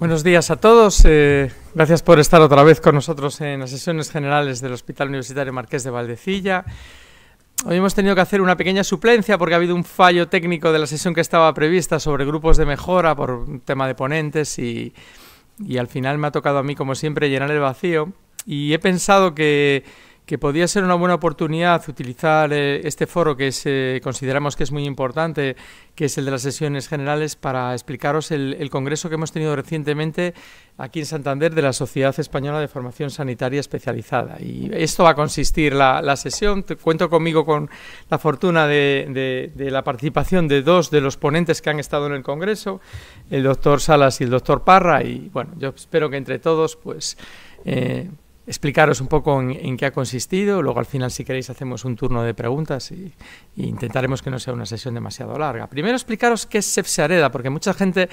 Buenos días a todos. Eh, gracias por estar otra vez con nosotros en las sesiones generales del Hospital Universitario Marqués de Valdecilla. Hoy hemos tenido que hacer una pequeña suplencia porque ha habido un fallo técnico de la sesión que estaba prevista sobre grupos de mejora por tema de ponentes y al final me ha tocado a mí, como siempre, llenar el vacío. Y he pensado que que podía ser una buena oportunidad utilizar eh, este foro que es, eh, consideramos que es muy importante, que es el de las sesiones generales, para explicaros el, congreso que hemos tenido recientemente aquí en Santander de la Sociedad Española de Formación Sanitaria Especializada. Y esto va a consistir la, sesión. cuento conmigo con la fortuna de, la participación de dos de los ponentes que han estado en el congreso, el doctor Salas y el doctor Parra. Y bueno, yo espero que entre todos, pues. Eh, explicaros un poco en, qué ha consistido. Luego al final, si queréis, hacemos un turno de preguntas y, intentaremos que no sea una sesión demasiado larga. Primero explicaros qué es Areda, porque mucha gente...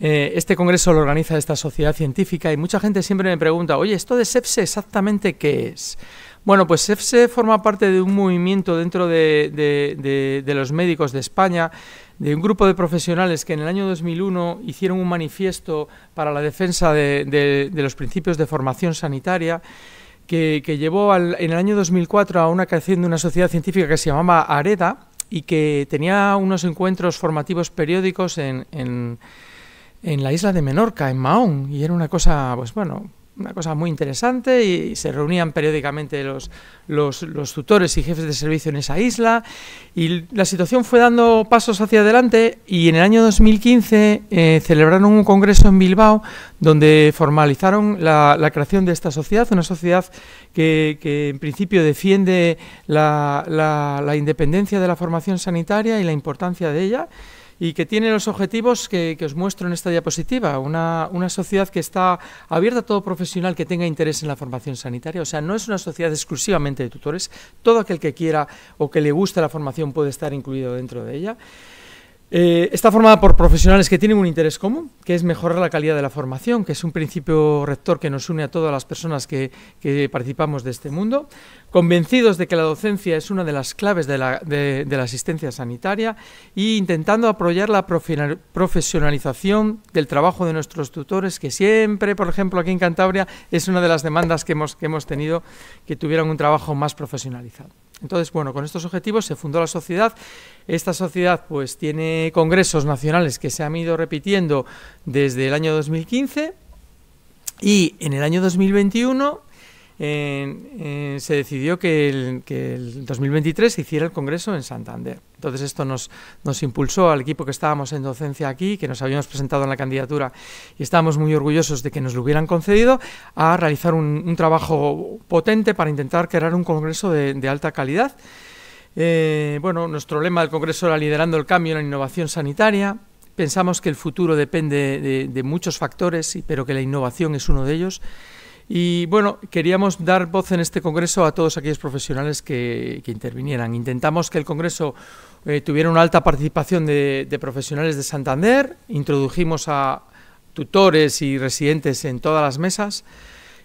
Eh, este congreso lo organiza esta sociedad científica y mucha gente siempre me pregunta, oye, ¿esto de SEFSE exactamente qué es? Bueno, pues SEFSE forma parte de un movimiento dentro de, de los médicos de España de un grupo de profesionales que en el año 2001 hicieron un manifiesto para la defensa de, los principios de formación sanitaria que, llevó en el año 2004 a una creación de una sociedad científica que se llamaba AREDA y que tenía unos encuentros formativos periódicos en, en, en la isla de Menorca, en Mahón, y era una cosa, pues bueno, una cosa muy interesante y, se reunían periódicamente los, tutores y jefes de servicio en esa isla y la situación fue dando pasos hacia adelante y en el año 2015 eh, celebraron un congreso en Bilbao donde formalizaron la, creación de esta sociedad, una sociedad que, en principio defiende la, la, la independencia de la formación sanitaria y la importancia de ella y que tiene los objetivos que, os muestro en esta diapositiva. Una, una, sociedad que está abierta a todo profesional que tenga interés en la formación sanitaria. O sea, no es una sociedad exclusivamente de tutores. Todo aquel que quiera o que le guste la formación puede estar incluido dentro de ella. Eh, está formada por profesionales que tienen un interés común, que es mejorar la calidad de la formación, que es un principio rector que nos une a todas las personas que, participamos de este mundo, convencidos de que la docencia es una de las claves de la, asistencia sanitaria e intentando apoyar la profesionalización del trabajo de nuestros tutores, que siempre, por ejemplo, aquí en Cantabria es una de las demandas que hemos tenido, que tuvieran un trabajo más profesionalizado. Entonces, bueno, con estos objetivos se fundó la sociedad. Esta sociedad pues tiene congresos nacionales que se han ido repitiendo desde el año 2015 y en el año 2021 eh, se decidió que el, el 2023 se hiciera el Congreso en Santander. Entonces esto nos, impulsó al equipo que estábamos en docencia aquí, que nos habíamos presentado en la candidatura y estábamos muy orgullosos de que nos lo hubieran concedido, a realizar un, trabajo potente para intentar crear un Congreso de, alta calidad. Eh, bueno, nuestro lema del Congreso era liderando el cambio en la innovación sanitaria. Pensamos que el futuro depende de, de muchos factores, pero que la innovación es uno de ellos. Y bueno, queríamos dar voz en este Congreso a todos aquellos profesionales que, intervinieran. Intentamos que el Congreso eh, tuviera una alta participación de, de profesionales de Santander, introdujimos a tutores y residentes en todas las mesas.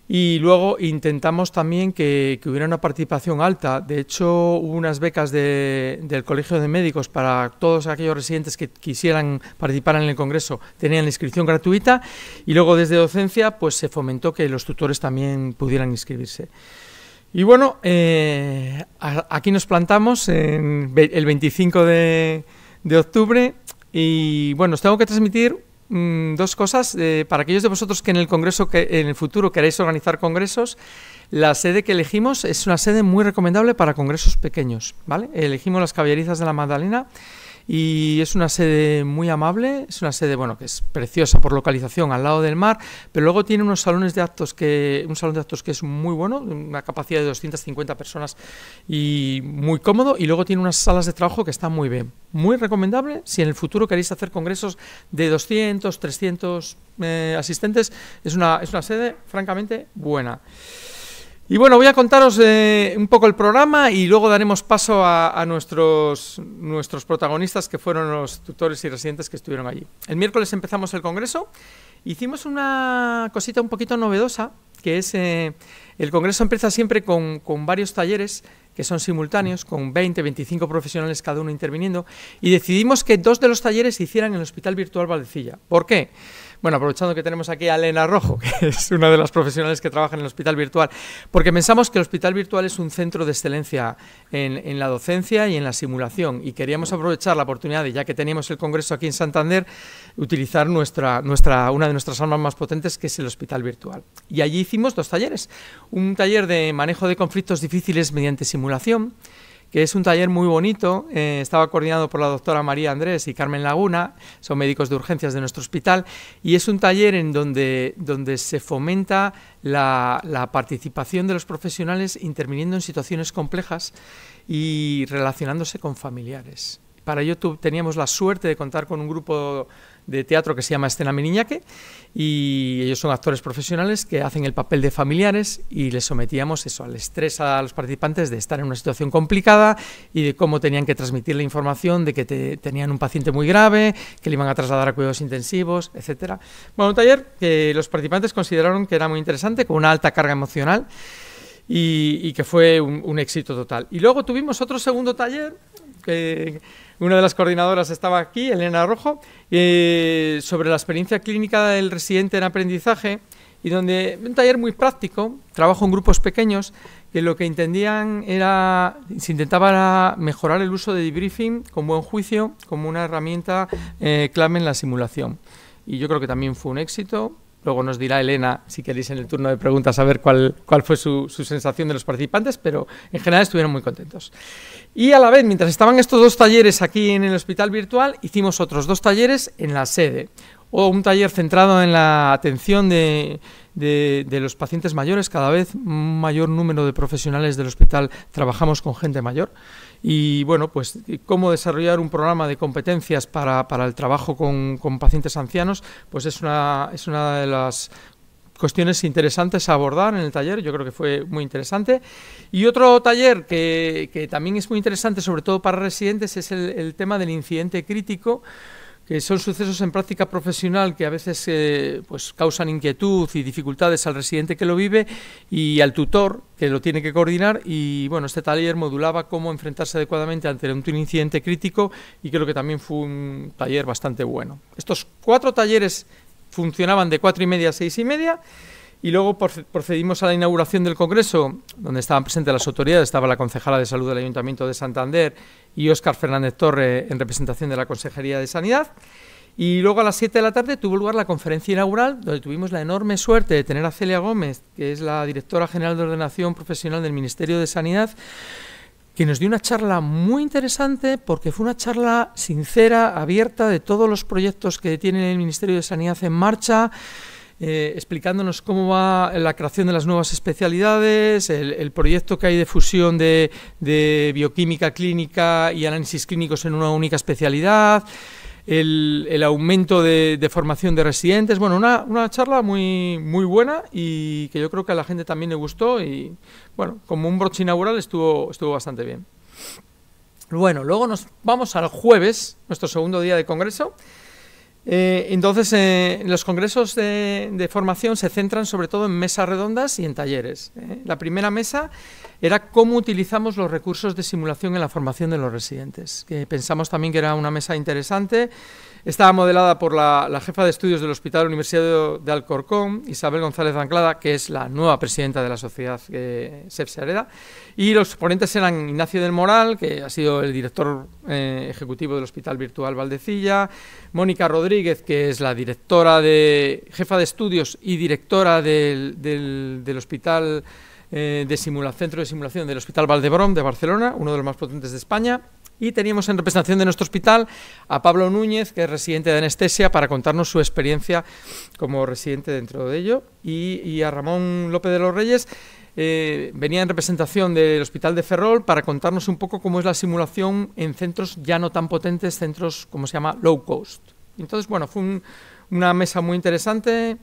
Y luego intentamos también que, hubiera una participación alta. De hecho, hubo unas becas de, del Colegio de Médicos para todos aquellos residentes que quisieran participar en el Congreso. Tenían la inscripción gratuita y luego desde docencia pues se fomentó que los tutores también pudieran inscribirse. Y bueno, eh, aquí nos plantamos en el 25 de, de octubre y bueno, os tengo que transmitir Mm, dos cosas. Eh, para aquellos de vosotros que en el Congreso, que en el futuro queráis organizar congresos, la sede que elegimos es una sede muy recomendable para congresos pequeños. Elegimos las caballerizas de la Magdalena y es una sede muy amable, es una sede bueno que es preciosa por localización al lado del mar, pero luego tiene unos salones de actos que un salón de actos que es muy bueno, una capacidad de 250 personas y muy cómodo y luego tiene unas salas de trabajo que están muy bien. Muy recomendable si en el futuro queréis hacer congresos de 200, 300 eh, asistentes, es una es una sede francamente buena. Y bueno, voy a contaros eh, un poco el programa y luego daremos paso a, nuestros, nuestros protagonistas que fueron los tutores y residentes que estuvieron allí. El miércoles empezamos el congreso. Hicimos una cosita un poquito novedosa, que es eh, el congreso empieza siempre con, con varios talleres que son simultáneos, con 20, 25 profesionales cada uno interviniendo, y decidimos que dos de los talleres se hicieran en el Hospital Virtual Valdecilla. ¿Por qué? Bueno, aprovechando que tenemos aquí a Elena Rojo, que es una de las profesionales que trabaja en el hospital virtual, porque pensamos que el hospital virtual es un centro de excelencia en, en la docencia y en la simulación, y queríamos aprovechar la oportunidad, de, ya que teníamos el congreso aquí en Santander, utilizar nuestra, nuestra, una de nuestras armas más potentes, que es el hospital virtual. Y allí hicimos dos talleres, un taller de manejo de conflictos difíciles mediante simulación, que es un taller muy bonito. Eh, estaba coordinado por la doctora María Andrés y Carmen Laguna, son médicos de urgencias de nuestro hospital, y es un taller en donde, donde se fomenta la, la participación de los profesionales interviniendo en situaciones complejas y relacionándose con familiares. Para ello teníamos la suerte de contar con un grupo de teatro que se llama Escena Miniñaque y ellos son actores profesionales que hacen el papel de familiares y les sometíamos eso al estrés a los participantes de estar en una situación complicada y de cómo tenían que transmitir la información de que tenían un paciente muy grave, que le iban a trasladar a cuidados intensivos, etc. Bueno, un taller que los participantes consideraron que era muy interesante con una alta carga emocional y, que fue un éxito total. Y luego tuvimos otro segundo taller una de las coordinadoras estaba aquí, Elena Rojo, eh, sobre la experiencia clínica del residente en aprendizaje y donde un taller muy práctico, trabajo en grupos pequeños, que lo que entendían era, se intentaba mejorar el uso de debriefing con buen juicio como una herramienta eh, clave en la simulación. Y yo creo que también fue un éxito. Luego nos dirá Elena, si queréis en el turno de preguntas, a ver cuál, fue su, sensación de los participantes, pero en general estuvieron muy contentos. Y a la vez, mientras estaban estos dos talleres aquí en el hospital virtual, hicimos otros dos talleres en la sede. O un taller centrado en la atención de, de los pacientes mayores. Cada vez mayor número de profesionales del hospital trabajamos con gente mayor. Y bueno, pues cómo desarrollar un programa de competencias para, el trabajo con, pacientes ancianos, pues es una, es una de las cuestiones interesantes a abordar en el taller, yo creo que fue muy interesante. Y otro taller que, también es muy interesante, sobre todo para residentes, es el, tema del incidente crítico que son sucesos en práctica profesional que a veces eh, pues causan inquietud y dificultades al residente que lo vive y al tutor que lo tiene que coordinar y bueno, este taller modulaba cómo enfrentarse adecuadamente ante un incidente crítico y creo que también fue un taller bastante bueno. Estos cuatro talleres funcionaban de cuatro y media a seis y media y luego procedimos a la inauguración del Congreso, donde estaban presentes las autoridades, estaba la concejala de salud del Ayuntamiento de Santander y Óscar Fernández Torre en representación de la Consejería de Sanidad. Y luego a las 7 de la tarde tuvo lugar la conferencia inaugural, donde tuvimos la enorme suerte de tener a Celia Gómez, que es la directora general de ordenación profesional del Ministerio de Sanidad, que nos dio una charla muy interesante porque fue una charla sincera, abierta de todos los proyectos que tiene el Ministerio de Sanidad en marcha. Eh, explicándonos cómo va la creación de las nuevas especialidades, el, proyecto que hay de fusión de bioquímica clínica y análisis clínicos en una única especialidad, el, aumento de, formación de residentes. Bueno, una, charla muy, muy buena y que yo creo que a la gente también le gustó y, bueno, como un broche inaugural estuvo, estuvo bastante bien. Bueno, luego nos vamos al jueves, nuestro segundo día de congreso. Eh, entonces, eh, los congresos de, formación se centran sobre todo en mesas redondas y en talleres. Eh. La primera mesa era cómo utilizamos los recursos de simulación en la formación de los residentes, que pensamos también que era una mesa interesante. Estaba modelada por la, jefa de estudios del Hospital Universitario de Alcorcón, Isabel González Anclada, que es la nueva presidenta de la sociedad eh, Areda. y los ponentes eran Ignacio del Moral, que ha sido el director eh, ejecutivo del Hospital Virtual Valdecilla, Mónica Rodríguez, que es la directora de jefa de estudios y directora del, del Hospital eh, de centro de simulación del Hospital Valdebrón de Barcelona, uno de los más potentes de España. Y teníamos en representación de nuestro hospital a Pablo Núñez, que es residente de anestesia, para contarnos su experiencia como residente dentro de ello, y, a Ramón López de los Reyes, eh, venía en representación del Hospital de Ferrol para contarnos un poco cómo es la simulación en centros ya no tan potentes, centros como se llama low cost. Entonces, bueno, fue una mesa muy interesante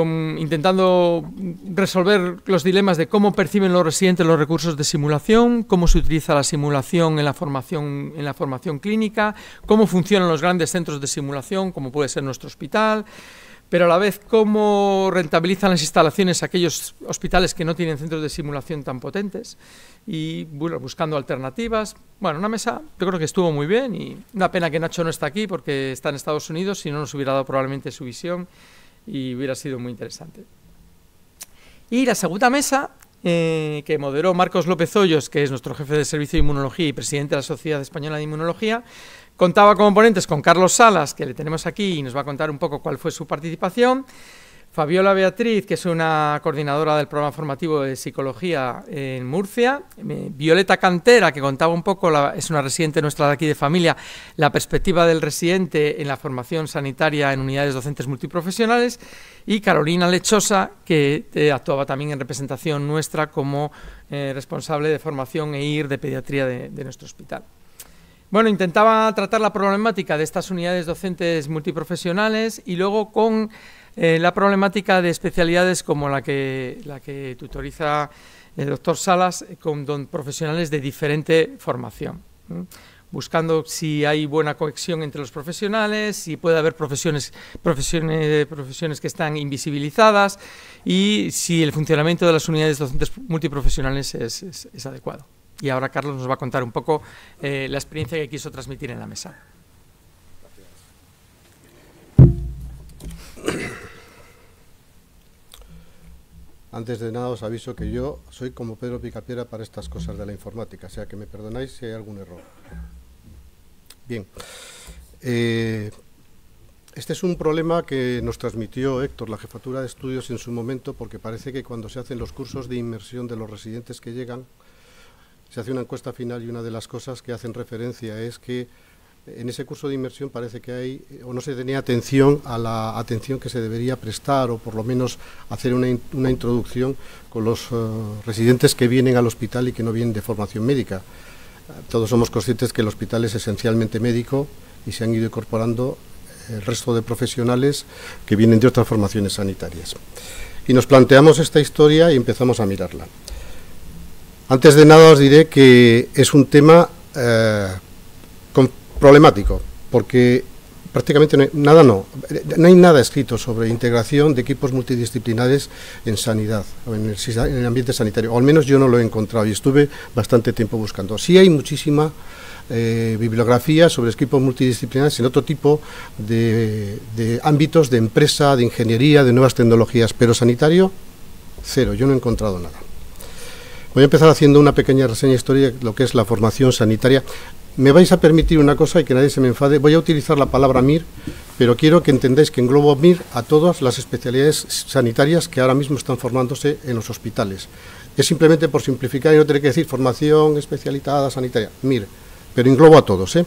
intentando resolver los dilemas de cómo perciben los residentes los recursos de simulación, cómo se utiliza la simulación en la formación, en la formación clínica, cómo funcionan los grandes centros de simulación, como puede ser nuestro hospital, pero a la vez cómo rentabilizan las instalaciones aquellos hospitales que no tienen centros de simulación tan potentes y buscando alternativas. Bueno, una mesa yo creo que estuvo muy bien y una pena que Nacho no está aquí porque está en Estados Unidos, si no nos hubiera dado probablemente su visión y hubiera sido muy interesante. Y la segunda mesa, eh, que moderó Marcos López Hoyos, que es nuestro jefe de Servicio de Inmunología y presidente de la Sociedad Española de Inmunología, contaba como ponentes con Carlos Salas, que le tenemos aquí y nos va a contar un poco cuál fue su participación. Fabiola Beatriz, que es una coordinadora del programa formativo de psicología en Murcia. Eh, Violeta Cantera, que contaba un poco, es una residente nuestra de aquí de familia, la perspectiva del residente en la formación sanitaria en unidades docentes multiprofesionales. Y Carolina Lechosa, que eh, actuaba también en representación nuestra como eh, responsable de formación e IR de pediatría de, de nuestro hospital. Bueno, intentaba tratar la problemática de estas unidades docentes multiprofesionales y luego con eh, la problemática de especialidades como la que, la que tutoriza el doctor Salas eh, con profesionales de diferente formación, buscando si hay buena conexión entre los profesionales, si puede haber profesiones, profesiones, que están invisibilizadas y si el funcionamiento de las unidades docentes multiprofesionales es, adecuado. Y ahora Carlos nos va a contar un poco eh, la experiencia que quiso transmitir en la mesa. Antes de nada os aviso que yo soy como Pedro Picapiera para estas cosas de la informática, o sea que me perdonáis si hay algún error. Bien, eh, este es un problema que nos transmitió Héctor, la jefatura de estudios en su momento, porque parece que cuando se hacen los cursos de inmersión de los residentes que llegan, se hace una encuesta final y una de las cosas que hacen referencia es que en ese curso de inmersión parece que hay eh, o no se tenía atención a la atención que se debería prestar o por lo menos hacer una, introducción con los eh, residentes que vienen al hospital y que no vienen de formación médica. Eh, todos somos conscientes que el hospital es esencialmente médico y se han ido incorporando el resto de profesionales que vienen de otras formaciones sanitarias. Y nos planteamos esta historia y empezamos a mirarla. Antes de nada os diré que es un tema problemático, porque prácticamente nada no, no hay nada escrito sobre integración de equipos multidisciplinares en sanidad, en, el, ambiente sanitario, o al menos yo no lo he encontrado y estuve bastante tiempo buscando. Sí hay muchísima eh, bibliografía sobre equipos multidisciplinares en otro tipo de, de ámbitos de empresa, de ingeniería, de nuevas tecnologías, pero sanitario, cero, yo no he encontrado nada. Voy a empezar haciendo una pequeña reseña histórica de lo que es la formación sanitaria me vais a permitir una cosa y que nadie se me enfade. Voy a utilizar la palabra MIR, pero quiero que entendáis que englobo MIR a todas las especialidades sanitarias que ahora mismo están formándose en los hospitales. Es simplemente por simplificar y no tener que decir formación especializada sanitaria, MIR, pero englobo a todos. ¿eh?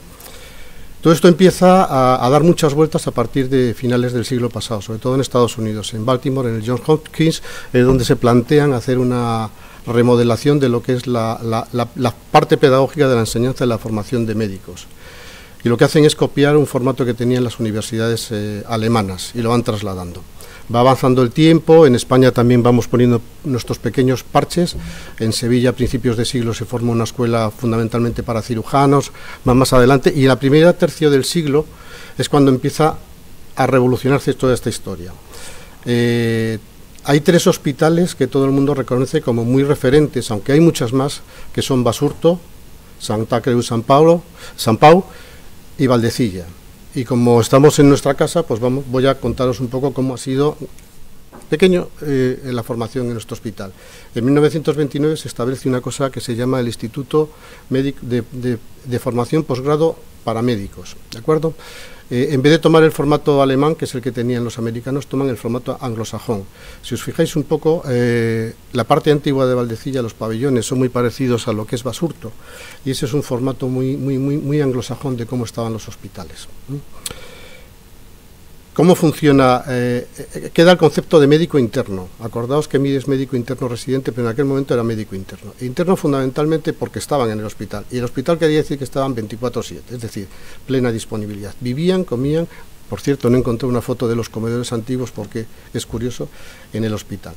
Todo esto empieza a, dar muchas vueltas a partir de finales del siglo pasado, sobre todo en Estados Unidos, en Baltimore, en el Johns Hopkins, donde se plantean hacer una remodelación de lo que es la, parte pedagógica de la enseñanza y la formación de médicos. Y lo que hacen es copiar un formato que tenían las universidades eh, alemanas y lo van trasladando. Va avanzando el tiempo, en España también vamos poniendo nuestros pequeños parches. En Sevilla a principios de siglo se forma una escuela fundamentalmente para cirujanos, más, más adelante, y en la primera tercio del siglo es cuando empieza a revolucionarse toda esta historia. Eh, hay tres hospitales que todo el mundo reconoce como muy referentes, aunque hay muchas más, que son Basurto, Santa Cruz San San Pau y Valdecilla. Y como estamos en nuestra casa, pues vamos, voy a contaros un poco cómo ha sido pequeño eh, la formación en nuestro hospital. En 1929 se establece una cosa que se llama el Instituto de, Formación Posgrado para Médicos, ¿de acuerdo? Eh, en vez de tomar el formato alemán, que es el que tenían los americanos, toman el formato anglosajón. Si os fijáis un poco, eh, la parte antigua de Valdecilla, los pabellones son muy parecidos a lo que es Basurto, y ese es un formato muy, muy, muy, anglosajón de cómo estaban los hospitales. ¿Cómo funciona? Eh, eh, queda el concepto de médico interno. Acordaos que Miri es médico interno residente, pero en aquel momento era médico interno. Interno fundamentalmente porque estaban en el hospital. Y el hospital quería decir que estaban 24-7, es decir, plena disponibilidad. Vivían, comían. Por cierto, no encontré una foto de los comedores antiguos porque es curioso, en el hospital.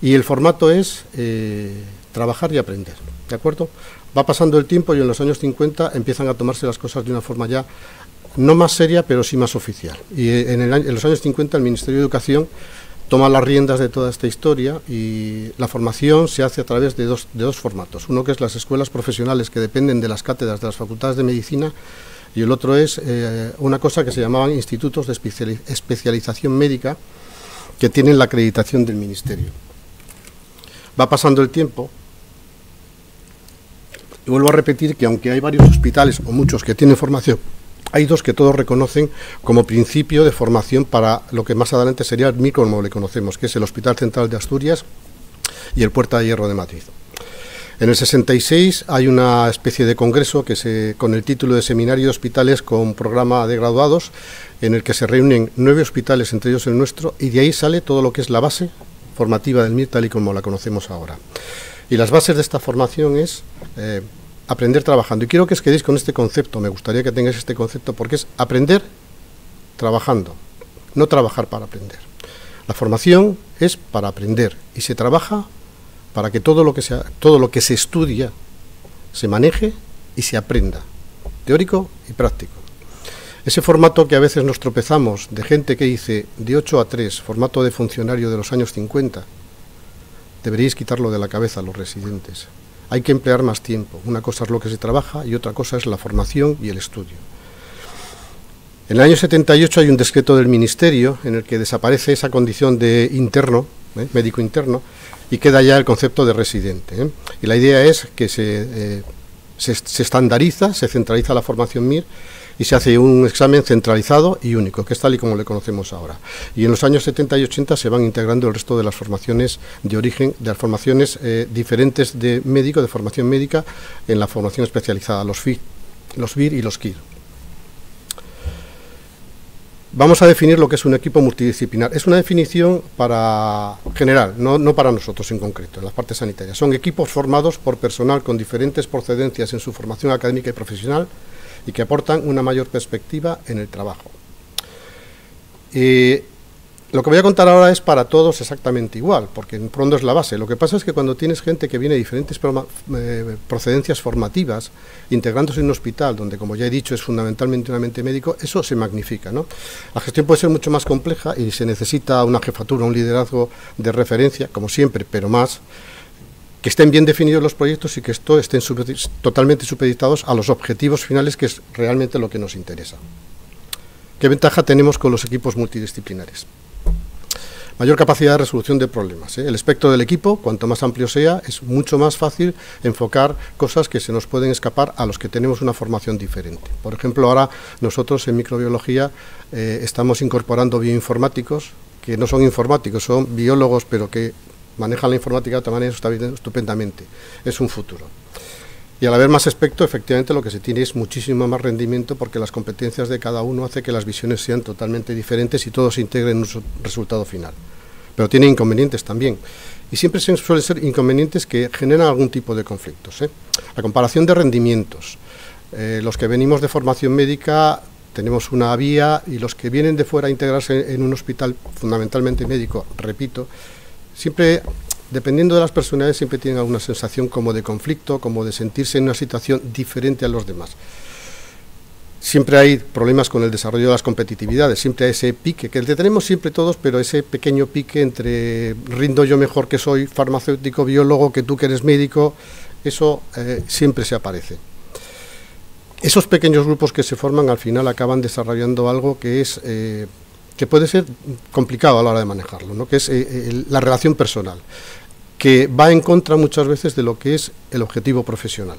Y el formato es eh, trabajar y aprender. ¿De acuerdo? Va pasando el tiempo y en los años 50 empiezan a tomarse las cosas de una forma ya no más seria, pero sí más oficial. Y eh, en, los años 50 el Ministerio de Educación toma las riendas de toda esta historia y la formación se hace a través de dos, formatos. Uno que es las escuelas profesionales que dependen de las cátedras de las facultades de medicina y el otro es eh, una cosa que se llamaban institutos de especialización médica que tienen la acreditación del Ministerio. Va pasando el tiempo y vuelvo a repetir que aunque hay varios hospitales o muchos que tienen formación hay dos que todos reconocen como principio de formación para lo que más adelante sería el micro como le conocemos, que es el Hospital Central de Asturias y el Puerta de Hierro de Madrid. En el 66 hay una especie de congreso que se, con el título de Seminario de Hospitales con programa de graduados, en el que se reúnen nueve hospitales, entre ellos el nuestro, y de ahí sale todo lo que es la base formativa del MIR tal y como la conocemos ahora. Y las bases de esta formación es eh, aprender trabajando. Y quiero que os quedéis con este concepto, me gustaría que tengáis este concepto, porque es aprender trabajando, no trabajar para aprender. La formación es para aprender y se trabaja para que todo lo que, sea, todo lo que se estudia se maneje y se aprenda, teórico y práctico. Ese formato que a veces nos tropezamos de gente que dice de 8 a 3, formato de funcionario de los años 50, deberíais quitarlo de la cabeza a los residentes hay que emplear más tiempo. Una cosa es lo que se trabaja y otra cosa es la formación y el estudio. En el año 78 hay un decreto del Ministerio en el que desaparece esa condición de interno, ¿eh? médico interno, y queda ya el concepto de residente. ¿eh? Y la idea es que se eh, se, estandariza, se centraliza la formación MIR y se hace un examen centralizado y único, que es tal y como le conocemos ahora. Y en los años 70 y 80 se van integrando el resto de las formaciones de origen, de las formaciones eh, diferentes de médico, de formación médica, en la formación especializada, los FIT, los y los KIR. Vamos a definir lo que es un equipo multidisciplinar. Es una definición para general, no, para nosotros en concreto, en las partes sanitarias. Son equipos formados por personal con diferentes procedencias en su formación académica y profesional y que aportan una mayor perspectiva en el trabajo. Eh, lo que voy a contar ahora es para todos exactamente igual, porque en pronto es la base. Lo que pasa es que cuando tienes gente que viene de diferentes eh, procedencias formativas, integrándose en un hospital, donde como ya he dicho es fundamentalmente un ambiente médico, eso se magnifica. La gestión puede ser mucho más compleja y se necesita una jefatura, un liderazgo de referencia, como siempre, pero más que estén bien definidos los proyectos y que esto estén totalmente supeditados a los objetivos finales, que es realmente lo que nos interesa. ¿Qué ventaja tenemos con los equipos multidisciplinares? mayor capacidad de resolución de problemas. ¿eh? El espectro del equipo, cuanto más amplio sea, es mucho más fácil enfocar cosas que se nos pueden escapar a los que tenemos una formación diferente. Por ejemplo, ahora nosotros en microbiología eh, estamos incorporando bioinformáticos, que no son informáticos, son biólogos, pero que manejan la informática de otra manera estupendamente. Es un futuro. Y al haber más aspecto, efectivamente lo que se tiene es muchísimo más rendimiento porque las competencias de cada uno hace que las visiones sean totalmente diferentes y todos se integren en un resultado final. Pero tiene inconvenientes también. Y siempre suelen ser inconvenientes que generan algún tipo de conflictos. La ¿eh? comparación de rendimientos. Eh, los que venimos de formación médica tenemos una vía y los que vienen de fuera a integrarse en un hospital fundamentalmente médico, repito, siempre dependiendo de las personalidades, siempre tienen alguna sensación como de conflicto, como de sentirse en una situación diferente a los demás. Siempre hay problemas con el desarrollo de las competitividades, siempre hay ese pique, que tenemos siempre todos, pero ese pequeño pique entre rindo yo mejor que soy farmacéutico, biólogo, que tú que eres médico, eso eh, siempre se aparece. Esos pequeños grupos que se forman al final acaban desarrollando algo que es eh, que puede ser complicado a la hora de manejarlo, ¿no? que es eh, la relación personal que va en contra muchas veces de lo que es el objetivo profesional.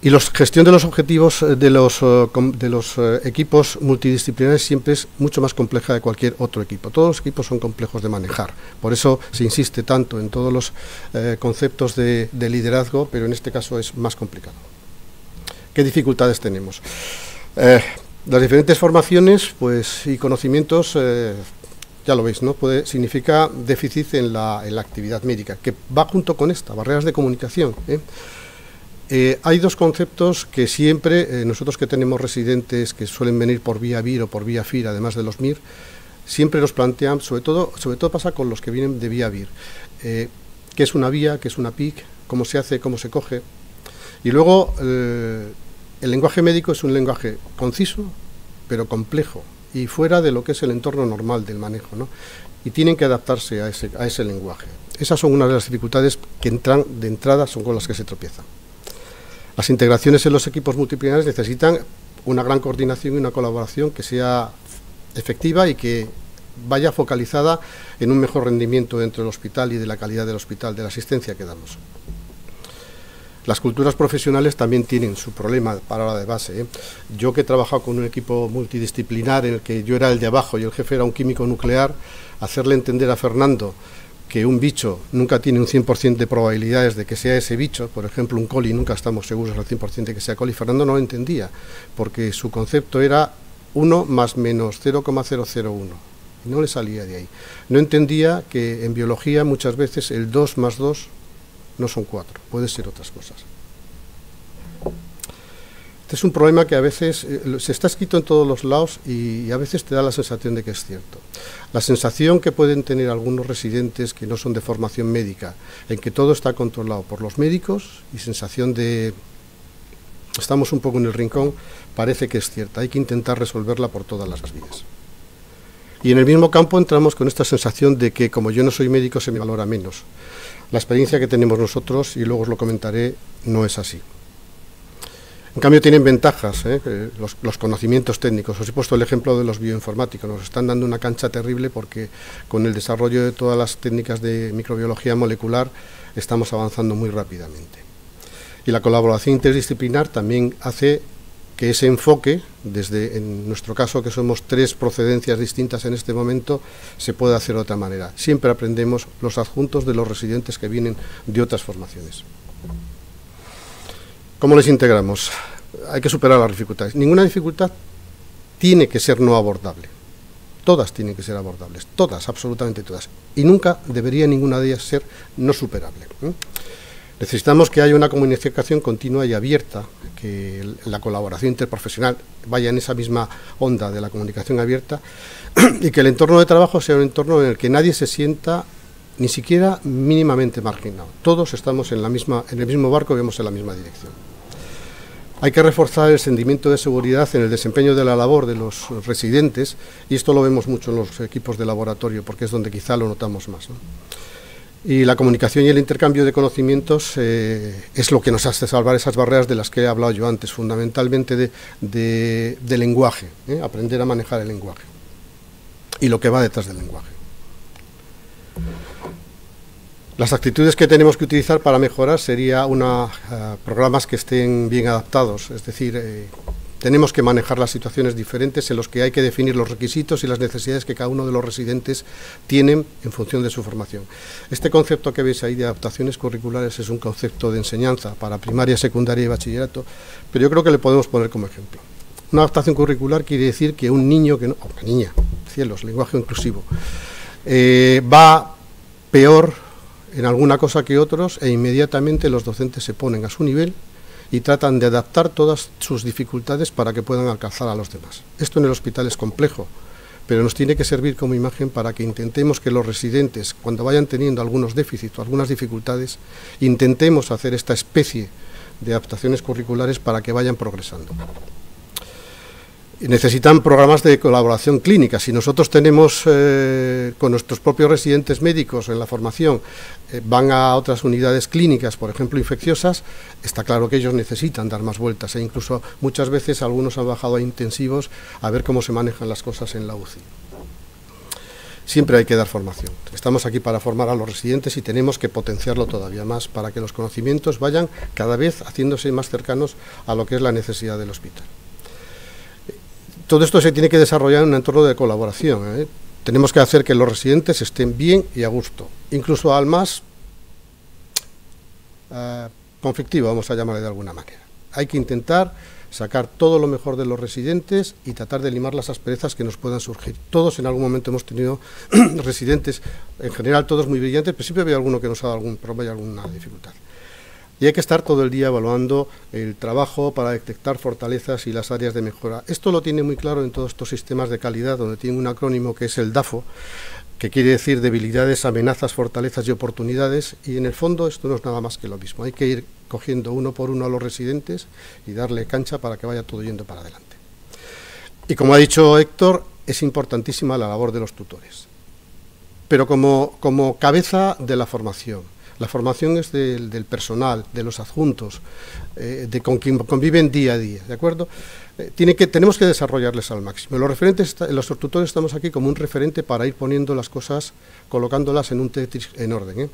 Y la gestión de los objetivos eh, de los, eh, eh, equipos multidisciplinares siempre es mucho más compleja de cualquier otro equipo. Todos los equipos son complejos de manejar. Por eso se insiste tanto en todos los conceptos de, liderazgo, pero en este caso es más complicado. ¿Qué dificultades tenemos? las diferentes formaciones pues, y conocimientos ya lo veis, ¿no? significa déficit en la, actividad médica, que va junto con esta, barreras de comunicación. ¿eh? Eh, hay dos conceptos que siempre, eh, nosotros que tenemos residentes que suelen venir por vía VIR o por vía FIR, además de los MIR, siempre los plantean, sobre todo, sobre todo pasa con los que vienen de vía VIR, qué es una vía, qué es una PIC, cómo se hace, cómo se coge. Y luego, el lenguaje médico es un lenguaje conciso, pero complejo, y fuera de lo que es el entorno normal del manejo, ¿no? Y tienen que adaptarse a ese, a ese lenguaje. Esas son una de las dificultades que entran de entrada son con las que se tropiezan. Las integraciones en los equipos multidisciplinares necesitan una gran coordinación y una colaboración que sea efectiva y que vaya focalizada en un mejor rendimiento dentro del hospital y de la calidad del hospital, de la asistencia que damos. Las culturas profesionales también tienen su problema para la de base. ¿eh? Yo que he trabajado con un equipo multidisciplinar en el que yo era el de abajo y el jefe era un químico nuclear, hacerle entender a Fernando que un bicho nunca tiene un 100% de probabilidades de que sea ese bicho, por ejemplo un coli, nunca estamos seguros al 100% de que sea coli, Fernando no lo entendía, porque su concepto era 1 más menos 0,001. No le salía de ahí. No entendía que en biología muchas veces el 2 más 2 no son cuatro, puede ser otras cosas. Este es un problema que a veces eh, se está escrito en todos los lados y, y, a veces te da la sensación de que es cierto. La sensación que pueden tener algunos residentes que no son de formación médica, en que todo está controlado por los médicos y sensación de estamos un poco en el rincón, parece que es cierta. Hay que intentar resolverla por todas las vías. Y en el mismo campo entramos con esta sensación de que como yo no soy médico se me valora menos. La experiencia que tenemos nosotros, y luego os lo comentaré, no es así. En cambio tienen ventajas ¿eh? los, conocimientos técnicos. Os he puesto el ejemplo de los bioinformáticos. Nos están dando una cancha terrible porque con el desarrollo de todas las técnicas de microbiología molecular estamos avanzando muy rápidamente. Y la colaboración interdisciplinar también hace que ese enfoque, desde en nuestro caso que somos tres procedencias distintas en este momento, se puede hacer de otra manera. Siempre aprendemos los adjuntos de los residentes que vienen de otras formaciones. ¿Cómo les integramos? Hay que superar las dificultades. Ninguna dificultad tiene que ser no abordable. Todas tienen que ser abordables, todas, absolutamente todas. Y nunca debería ninguna de ellas ser no superable. ¿eh? Necesitamos que haya una comunicación continua y abierta que la colaboración interprofesional vaya en esa misma onda de la comunicación abierta y que el entorno de trabajo sea un entorno en el que nadie se sienta ni siquiera mínimamente marginado. Todos estamos en, la misma, en el mismo barco y vemos en la misma dirección. Hay que reforzar el sentimiento de seguridad en el desempeño de la labor de los residentes y esto lo vemos mucho en los equipos de laboratorio porque es donde quizá lo notamos más y la comunicación y el intercambio de conocimientos eh, es lo que nos hace salvar esas barreras de las que he hablado yo antes, fundamentalmente de, lenguaje, ¿eh? aprender a manejar el lenguaje y lo que va detrás del lenguaje. Las actitudes que tenemos que utilizar para mejorar sería una, eh, programas que estén bien adaptados, es decir, tenemos que manejar las situaciones diferentes en las que hay que definir los requisitos y las necesidades que cada uno de los residentes tienen en función de su formación. Este concepto que veis ahí de adaptaciones curriculares es un concepto de enseñanza para primaria, secundaria y bachillerato, pero yo creo que le podemos poner como ejemplo. Una adaptación curricular quiere decir que un niño que no, una niña, cielos, lenguaje inclusivo, eh, va peor en alguna cosa que otros e inmediatamente los docentes se ponen a su nivel y tratan de adaptar todas sus dificultades para que puedan alcanzar a los demás. Esto en el hospital es complejo, pero nos tiene que servir como imagen para que intentemos que los residentes, cuando vayan teniendo algunos déficits o algunas dificultades, intentemos hacer esta especie de adaptaciones curriculares para que vayan progresando necesitan programas de colaboración clínica. Si nosotros tenemos eh, con nuestros propios residentes médicos en la formación, eh, van a otras unidades clínicas, por ejemplo, infecciosas, está claro que ellos necesitan dar más vueltas e incluso muchas veces algunos han bajado a intensivos a ver cómo se manejan las cosas en la UCI. Siempre hay que dar formación. Estamos aquí para formar a los residentes y tenemos que potenciarlo todavía más para que los conocimientos vayan cada vez haciéndose más cercanos a lo que es la necesidad del hospital. Todo esto se tiene que desarrollar en un entorno de colaboración. ¿eh? Tenemos que hacer que los residentes estén bien y a gusto, incluso al más eh, conflictivo, vamos a llamarle de alguna manera. Hay que intentar sacar todo lo mejor de los residentes y tratar de limar las asperezas que nos puedan surgir. Todos en algún momento hemos tenido residentes, en general todos muy brillantes, pero siempre había alguno que nos ha dado algún problema y alguna dificultad y hay que estar todo el día evaluando el trabajo para detectar fortalezas y las áreas de mejora. Esto lo tiene muy claro en todos estos sistemas de calidad, donde tiene un acrónimo que es el DAFO, que quiere decir debilidades, amenazas, fortalezas y oportunidades, y en el fondo esto no es nada más que lo mismo. Hay que ir cogiendo uno por uno a los residentes y darle cancha para que vaya todo yendo para adelante. Y como ha dicho Héctor, es importantísima la labor de los tutores, pero como, como cabeza de la formación la formación es del, personal, de los adjuntos, eh, de con quien conviven día a día, ¿de acuerdo? Eh, tiene que, tenemos que desarrollarles al máximo. Los referentes, los tutores estamos aquí como un referente para ir poniendo las cosas, colocándolas en un en orden. ¿eh?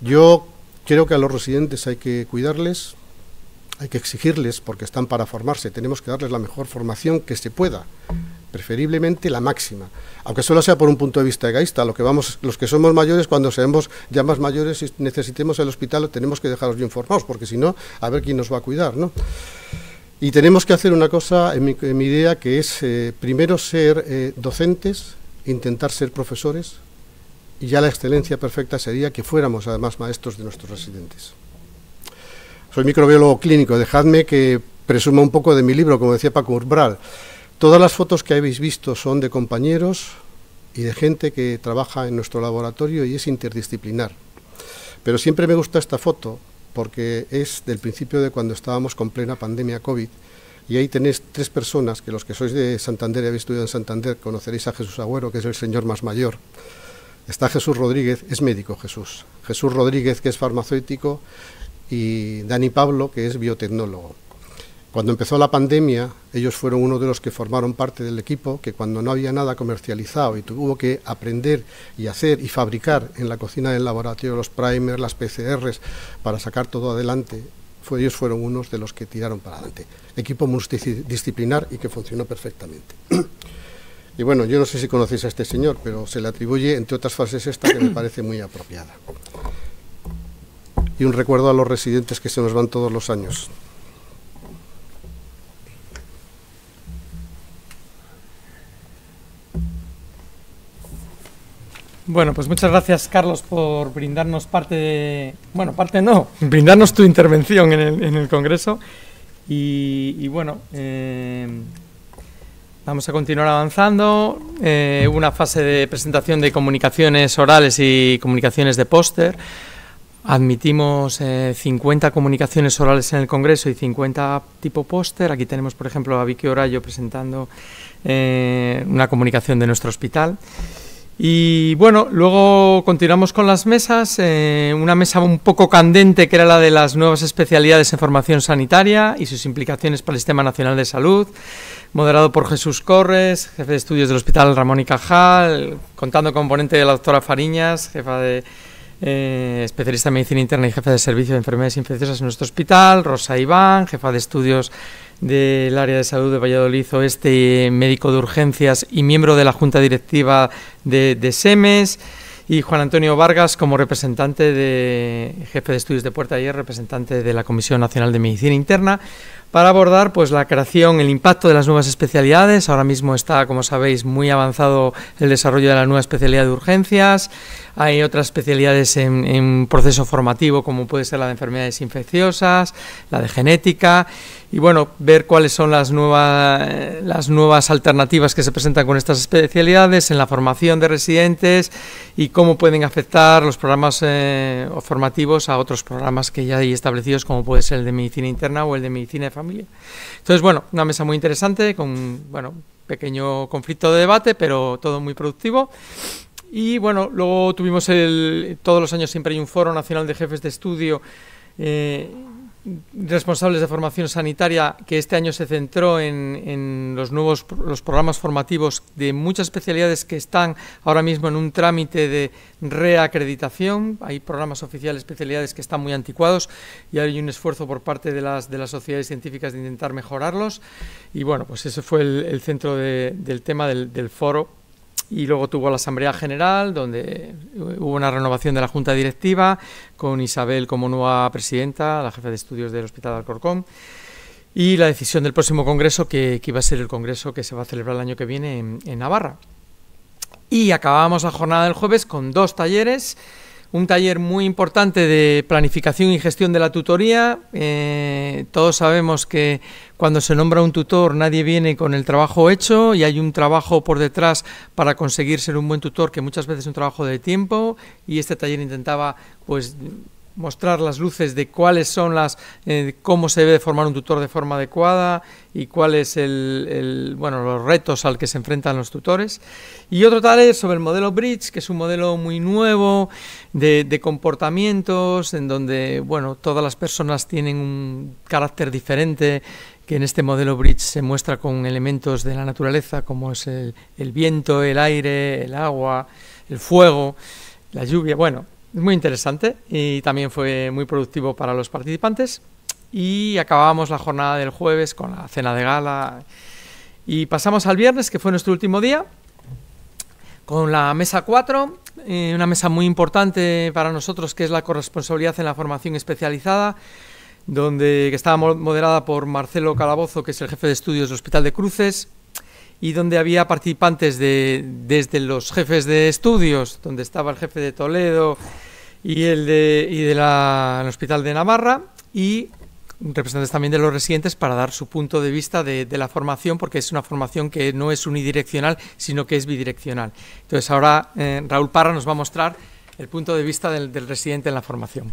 Yo creo que a los residentes hay que cuidarles, hay que exigirles porque están para formarse, tenemos que darles la mejor formación que se pueda preferiblemente la máxima, aunque solo sea por un punto de vista egoísta, lo que vamos, los que somos mayores, cuando seamos ya más mayores y necesitemos el hospital, tenemos que dejarlos bien porque si no, a ver quién nos va a cuidar, ¿no? Y tenemos que hacer una cosa, en mi, idea, que es eh, primero ser eh, docentes, intentar ser profesores, y ya la excelencia perfecta sería que fuéramos además maestros de nuestros residentes. Soy microbiólogo clínico, dejadme que presuma un poco de mi libro, como decía Paco Urbral. Todas las fotos que habéis visto son de compañeros y de gente que trabaja en nuestro laboratorio y es interdisciplinar. Pero siempre me gusta esta foto porque es del principio de cuando estábamos con plena pandemia COVID y ahí tenéis tres personas que los que sois de Santander y habéis estudiado en Santander conoceréis a Jesús Agüero, que es el señor más mayor. Está Jesús Rodríguez, es médico Jesús. Jesús Rodríguez, que es farmacéutico, y Dani Pablo, que es biotecnólogo. Cuando empezó la pandemia, ellos fueron uno de los que formaron parte del equipo que cuando no había nada comercializado y tuvo que aprender y hacer y fabricar en la cocina del laboratorio los primers, las PCRs, para sacar todo adelante, ellos fueron unos de los que tiraron para adelante. Equipo multidisciplinar y que funcionó perfectamente. y bueno, yo no sé si conocéis a este señor, pero se le atribuye, entre otras fases, esta que me parece muy apropiada. Y un recuerdo a los residentes que se nos van todos los años. Bueno, pues muchas gracias Carlos por brindarnos parte de... Bueno, parte no, brindarnos tu intervención en el, Congreso. Y, bueno, eh, vamos a continuar avanzando. Eh, hubo una fase de presentación de comunicaciones orales y comunicaciones de póster. Admitimos 50 eh, comunicaciones orales en el Congreso y 50 tipo póster. Aquí tenemos, por ejemplo, a Vicky Orayo presentando una comunicación de nuestro hospital. Y bueno, luego continuamos con las mesas. Eh, una mesa un poco candente que era la de las nuevas especialidades en formación sanitaria y sus implicaciones para el Sistema Nacional de Salud, moderado por Jesús Corres, jefe de estudios del Hospital Ramón y Cajal, contando con ponente de la doctora Fariñas, jefa de eh, especialista en medicina interna y jefe de servicio de enfermedades infecciosas en nuestro hospital, Rosa Iván, jefa de estudios del área de salud de Valladolid Oeste, médico de urgencias y miembro de la Junta Directiva de, SEMES y Juan Antonio Vargas como representante de jefe de estudios de Puerta Ayer, representante de la Comisión Nacional de Medicina Interna para abordar pues la creación, el impacto de las nuevas especialidades. Ahora mismo está, como sabéis, muy avanzado el desarrollo de la nueva especialidad de urgencias. Hay otras especialidades en, proceso formativo, como puede ser la de enfermedades infecciosas, la de genética. Y bueno, ver cuáles son las, las nuevas alternativas que se presentan con estas especialidades en la formación de residentes y cómo pueden afectar los programas eh, formativos a otros programas que ya hay establecidos, como puede ser el de medicina interna o el de medicina de familia. Entonces, bueno, una mesa muy interesante, con, bueno, pequeño conflicto de debate, pero todo muy productivo. Y bueno, luego tuvimos el, todos los años siempre hay un foro nacional de jefes de estudio eh, responsables de formación sanitaria que este año se centró en, los nuevos los programas formativos de muchas especialidades que están ahora mismo en un trámite de reacreditación. Hay programas oficiales, especialidades que están muy anticuados y hay un esfuerzo por parte de las, de las sociedades científicas de intentar mejorarlos. Y bueno, pues ese fue el, centro del tema del foro y luego tuvo la Asamblea General, donde hubo una renovación de la Junta Directiva, con Isabel como nueva presidenta, la jefa de estudios del Hospital Alcorcom Alcorcón, y la decisión del próximo Congreso, que, iba a ser el Congreso que se va a celebrar el año que viene en, en Navarra. Y acabamos la jornada del jueves con dos talleres un taller muy importante de planificación y gestión de la tutoría. Eh, todos sabemos que cuando se nombra un tutor nadie viene con el trabajo hecho y hay un trabajo por detrás para conseguir ser un buen tutor que muchas veces es un trabajo de tiempo y este taller intentaba pues mostrar las luces de cuáles son las, eh, cómo se debe formar un tutor de forma adecuada y cuáles el, bueno, los retos al que se enfrentan los tutores. Y otro tal es sobre el modelo Bridge, que es un modelo muy nuevo de, comportamientos, en donde bueno, todas las personas tienen un carácter diferente que en este modelo bridge se muestra con elementos de la naturaleza como es el, el, viento, el aire, el agua, el fuego, la lluvia, bueno, muy interesante y también fue muy productivo para los participantes. Y acabamos la jornada del jueves con la cena de gala. Y pasamos al viernes, que fue nuestro último día, con la mesa 4, eh, una mesa muy importante para nosotros, que es la corresponsabilidad en la formación especializada, donde que estaba moderada por Marcelo Calabozo, que es el jefe de estudios del Hospital de Cruces, y donde había participantes de, desde los jefes de estudios, donde estaba el jefe de Toledo y el, de, y de hospital de Navarra, y representantes también de los residentes para dar su punto de vista de, la formación, porque es una formación que no es unidireccional, sino que es bidireccional. Entonces ahora eh, Raúl Parra nos va a mostrar el punto de vista del, del residente en la formación.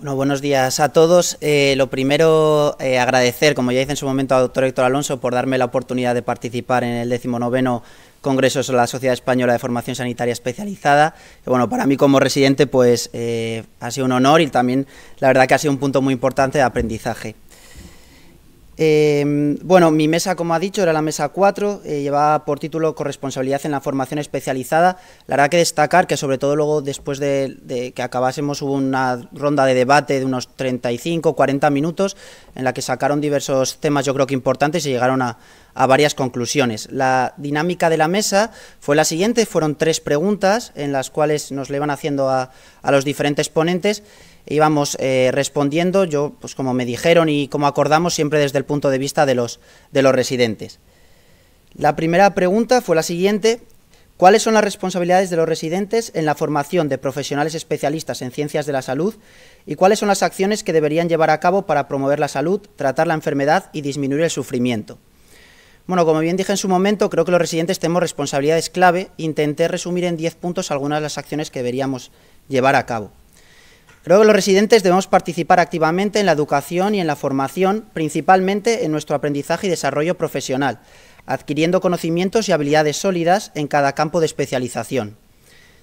buenos días a todos. Eh, lo primero, eh, agradecer, como ya hice en su momento, al doctor Héctor Alonso por darme la oportunidad de participar en el 19 Congreso de la Sociedad Española de Formación Sanitaria Especializada. bueno, para mí como residente, pues eh, ha sido un honor y también la verdad que ha sido un punto muy importante de aprendizaje. Em, bueno, mi mesa, como ha dicho, era la mesa 4, eh, llevaba por título Corresponsabilidad en la formación especializada. La verdad que destacar que sobre todo luego después de, que acabásemos hubo una ronda de debate de unos 35, 40 minutos en la que sacaron diversos temas yo creo que importantes y llegaron a, varias conclusiones. La dinámica de la mesa fue la siguiente, fueron tres preguntas en las cuales nos le van haciendo a, a los diferentes ponentes íbamos eh, respondiendo, yo, pues como me dijeron y como acordamos, siempre desde el punto de vista de los, de los residentes. La primera pregunta fue la siguiente. ¿Cuáles son las responsabilidades de los residentes en la formación de profesionales especialistas en ciencias de la salud y cuáles son las acciones que deberían llevar a cabo para promover la salud, tratar la enfermedad y disminuir el sufrimiento? Bueno, como bien dije en su momento, creo que los residentes tenemos responsabilidades clave. Intenté resumir en diez puntos algunas de las acciones que deberíamos llevar a cabo. Creo que los residentes debemos participar activamente en la educación y en la formación, principalmente en nuestro aprendizaje y desarrollo profesional, adquiriendo conocimientos y habilidades sólidas en cada campo de especialización.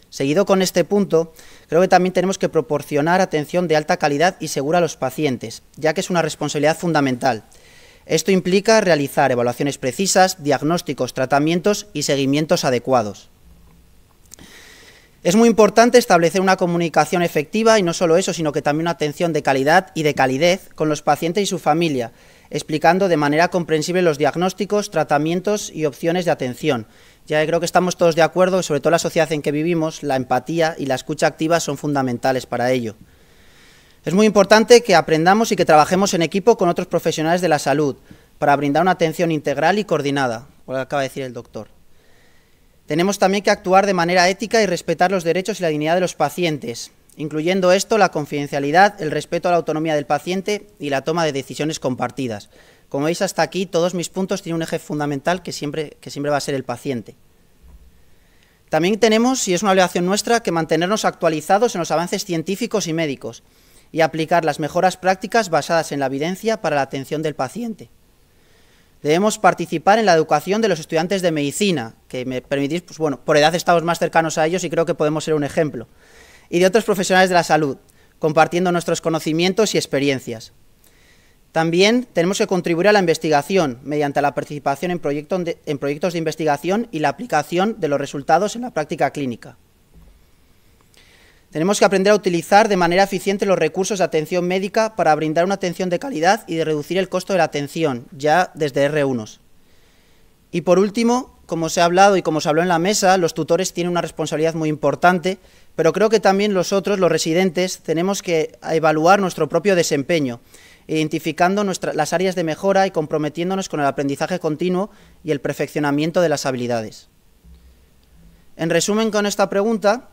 Seguido con este punto, creo que también tenemos que proporcionar atención de alta calidad y segura a los pacientes, ya que es una responsabilidad fundamental. Esto implica realizar evaluaciones precisas, diagnósticos, tratamientos y seguimientos adecuados. Es muy importante establecer una comunicación efectiva y no solo eso, sino que también una atención de calidad y de calidez con los pacientes y su familia, explicando de manera comprensible los diagnósticos, tratamientos y opciones de atención. Ya creo que estamos todos de acuerdo, sobre todo la sociedad en que vivimos, la empatía y la escucha activa son fundamentales para ello. Es muy importante que aprendamos y que trabajemos en equipo con otros profesionales de la salud para brindar una atención integral y coordinada, como acaba de decir el doctor. Tenemos también que actuar de manera ética y respetar los derechos y la dignidad de los pacientes, incluyendo esto la confidencialidad, el respeto a la autonomía del paciente y la toma de decisiones compartidas. Como veis hasta aquí, todos mis puntos tienen un eje fundamental que siempre, va a ser el paciente. También tenemos, y es una obligación nuestra, que mantenernos actualizados en los avances científicos y médicos y aplicar las mejoras prácticas basadas en la evidencia para la atención del paciente. Debemos participar en la educación de los estudiantes de medicina, que me permitís, pues bueno, por edad estamos más cercanos a ellos y creo que podemos ser un ejemplo, y de otros profesionales de la salud, compartiendo nuestros conocimientos y experiencias. También tenemos que contribuir a la investigación mediante la participación en, en proyectos de investigación y la aplicación de los resultados en la práctica clínica. Tenemos que aprender a utilizar de manera eficiente los recursos de atención médica para brindar una atención de calidad y de reducir el costo de la atención, ya desde R1. Y por último, como se ha hablado y como se habló en la mesa, los tutores tienen una responsabilidad muy importante, pero creo que también nosotros, los residentes, tenemos que evaluar nuestro propio desempeño, identificando las áreas de mejora y comprometiéndonos con el aprendizaje continuo y el perfeccionamiento de las habilidades. En resumen, con esta pregunta,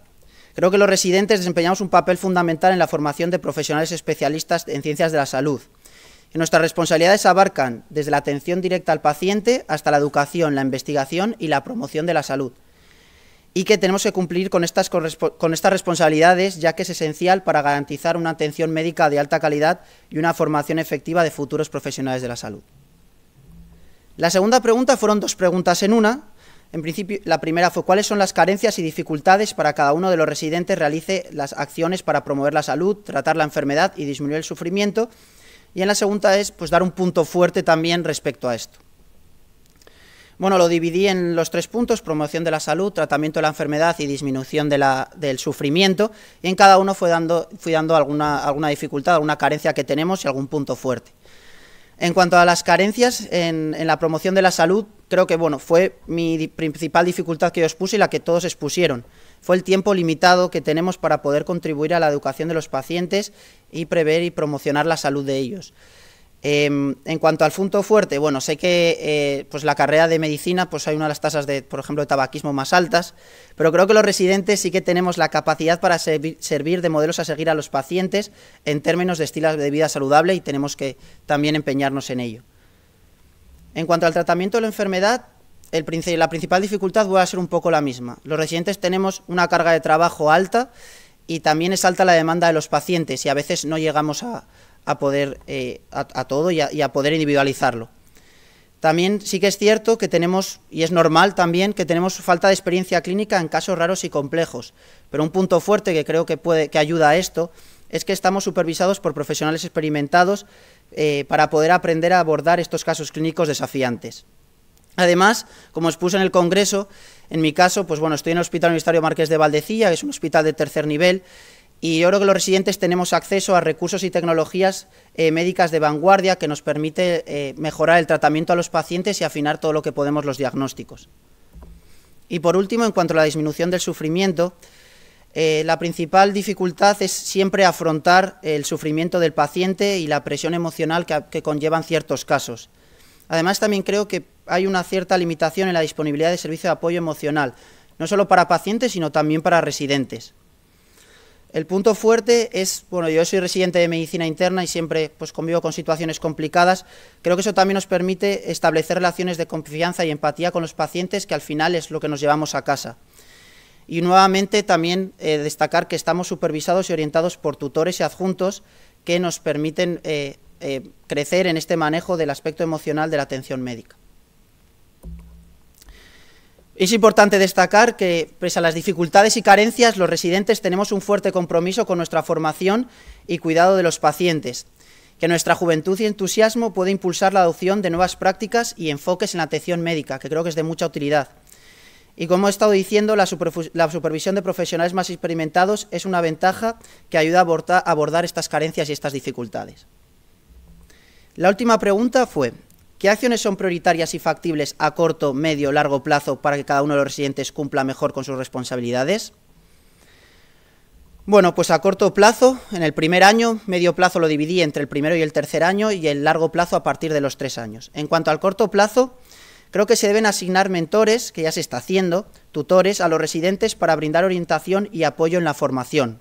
Creo que los residentes desempeñamos un papel fundamental en la formación de profesionales especialistas en ciencias de la salud. nuestras responsabilidades abarcan desde la atención directa al paciente hasta la educación, la investigación y la promoción de la salud. Y que tenemos que cumplir con estas responsabilidades, ya que es esencial para garantizar una atención médica de alta calidad y una formación efectiva de futuros profesionales de la salud. La segunda pregunta fueron dos preguntas en una, en principio, la primera fue cuáles son las carencias y dificultades para cada uno de los residentes realice las acciones para promover la salud, tratar la enfermedad y disminuir el sufrimiento. Y en la segunda es pues, dar un punto fuerte también respecto a esto. Bueno, lo dividí en los tres puntos, promoción de la salud, tratamiento de la enfermedad y disminución del sufrimiento, y en cada uno fui dando, dando alguna, alguna dificultad, alguna carencia que tenemos y algún punto fuerte. En cuanto a las carencias en, la promoción de la salud, creo que bueno, fue mi principal dificultad que yo expuse y la que todos expusieron. Fue el tiempo limitado que tenemos para poder contribuir a la educación de los pacientes y prever y promocionar la salud de ellos. Em, en cuanto al punto fuerte, bueno, sé que eh, pues la carrera de medicina pues hay una de las tasas de, por ejemplo, de tabaquismo más altas, pero creo que los residentes sí que tenemos la capacidad para servir de modelos a seguir a los pacientes en términos de estilos de vida saludable y tenemos que también empeñarnos en ello. En cuanto al tratamiento de la enfermedad, la principal dificultad va a ser un poco la misma. Los residentes tenemos una carga de trabajo alta y también es alta la demanda de los pacientes y a veces no llegamos a, a poder eh, a, todo y a, poder individualizarlo. También sí que es cierto que tenemos, y es normal también, que tenemos falta de experiencia clínica en casos raros y complejos. Pero un punto fuerte que creo que, puede, que ayuda a esto es que estamos supervisados por profesionales experimentados eh, para poder aprender a abordar estos casos clínicos desafiantes. Además, como expuse en el Congreso, en mi caso, pues bueno, estoy en el Hospital Universitario Marqués de Valdecilla, que es un hospital de tercer nivel, y yo creo que los residentes tenemos acceso a recursos y tecnologías eh, médicas de vanguardia que nos permite eh, mejorar el tratamiento a los pacientes y afinar todo lo que podemos los diagnósticos. Y por último, en cuanto a la disminución del sufrimiento, eh, la principal dificultad es siempre afrontar el sufrimiento del paciente y la presión emocional que, que conllevan ciertos casos. Además, también creo que hay una cierta limitación en la disponibilidad de servicio de apoyo emocional, no solo para pacientes, sino también para residentes. El punto fuerte es, bueno, yo soy residente de medicina interna y siempre pues, convivo con situaciones complicadas. Creo que eso también nos permite establecer relaciones de confianza y empatía con los pacientes, que al final es lo que nos llevamos a casa. Y nuevamente también eh, destacar que estamos supervisados y orientados por tutores y adjuntos que nos permiten eh, eh, crecer en este manejo del aspecto emocional de la atención médica. Es importante destacar que, pese a las dificultades y carencias, los residentes tenemos un fuerte compromiso con nuestra formación y cuidado de los pacientes, que nuestra juventud y entusiasmo puede impulsar la adopción de nuevas prácticas y enfoques en la atención médica, que creo que es de mucha utilidad. Y como he estado diciendo, la supervisión de profesionales más experimentados es una ventaja que ayuda a abordar estas carencias y estas dificultades. La última pregunta fue, ¿Qué acciones son prioritarias y factibles a corto, medio, largo plazo para que cada uno de los residentes cumpla mejor con sus responsabilidades? Bueno, pues a corto plazo, en el primer año, medio plazo lo dividí entre el primero y el tercer año y el largo plazo a partir de los tres años. En cuanto al corto plazo, creo que se deben asignar mentores, que ya se está haciendo, tutores a los residentes para brindar orientación y apoyo en la formación,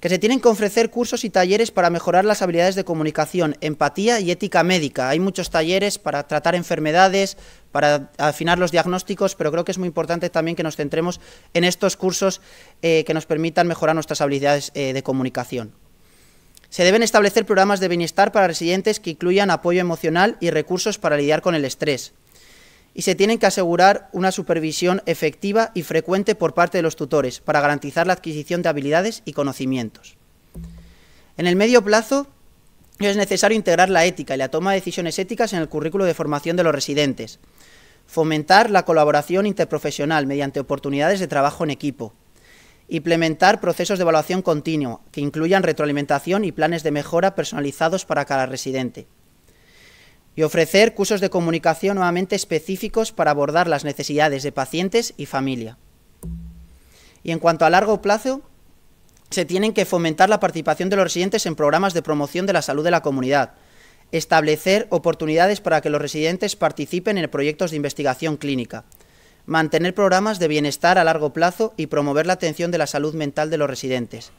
que se tienen que ofrecer cursos y talleres para mejorar las habilidades de comunicación, empatía y ética médica. Hay muchos talleres para tratar enfermedades, para afinar los diagnósticos, pero creo que es muy importante también que nos centremos en estos cursos eh, que nos permitan mejorar nuestras habilidades eh, de comunicación. Se deben establecer programas de bienestar para residentes que incluyan apoyo emocional y recursos para lidiar con el estrés y se tienen que asegurar una supervisión efectiva y frecuente por parte de los tutores para garantizar la adquisición de habilidades y conocimientos. En el medio plazo es necesario integrar la ética y la toma de decisiones éticas en el currículo de formación de los residentes, fomentar la colaboración interprofesional mediante oportunidades de trabajo en equipo, implementar procesos de evaluación continua que incluyan retroalimentación y planes de mejora personalizados para cada residente y ofrecer cursos de comunicación nuevamente específicos para abordar las necesidades de pacientes y familia. Y en cuanto a largo plazo, se tienen que fomentar la participación de los residentes en programas de promoción de la salud de la comunidad, establecer oportunidades para que los residentes participen en proyectos de investigación clínica, mantener programas de bienestar a largo plazo y promover la atención de la salud mental de los residentes,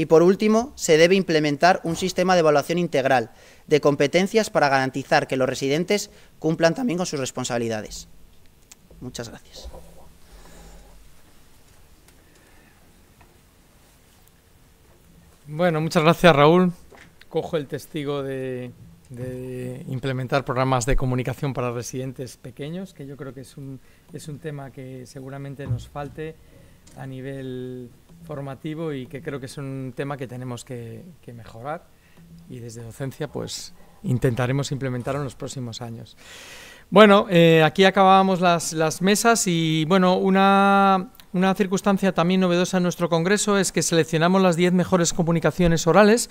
y por último, se debe implementar un sistema de evaluación integral de competencias para garantizar que los residentes cumplan también con sus responsabilidades. Muchas gracias. Bueno, muchas gracias Raúl. Cojo el testigo de, implementar programas de comunicación para residentes pequeños, que yo creo que es un, es un tema que seguramente nos falte a nivel formativo y que creo que es un tema que tenemos que, mejorar y desde docencia pues intentaremos implementarlo en los próximos años. Bueno, eh, aquí acabábamos las, las, mesas y bueno, una, una, circunstancia también novedosa en nuestro congreso es que seleccionamos las 10 mejores comunicaciones orales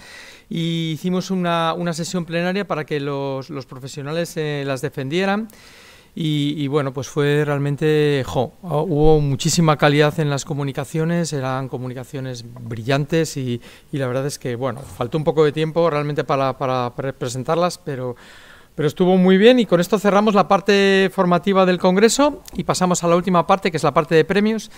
y e hicimos una, una, sesión plenaria para que los, los profesionales eh, las defendieran. Y, bueno, pues fue realmente, jo, hubo muchísima calidad en las comunicaciones, eran comunicaciones brillantes y, la verdad es que, bueno, faltó un poco de tiempo realmente para, presentarlas, pero, pero estuvo muy bien y con esto cerramos la parte formativa del Congreso y pasamos a la última parte, que es la parte de premios.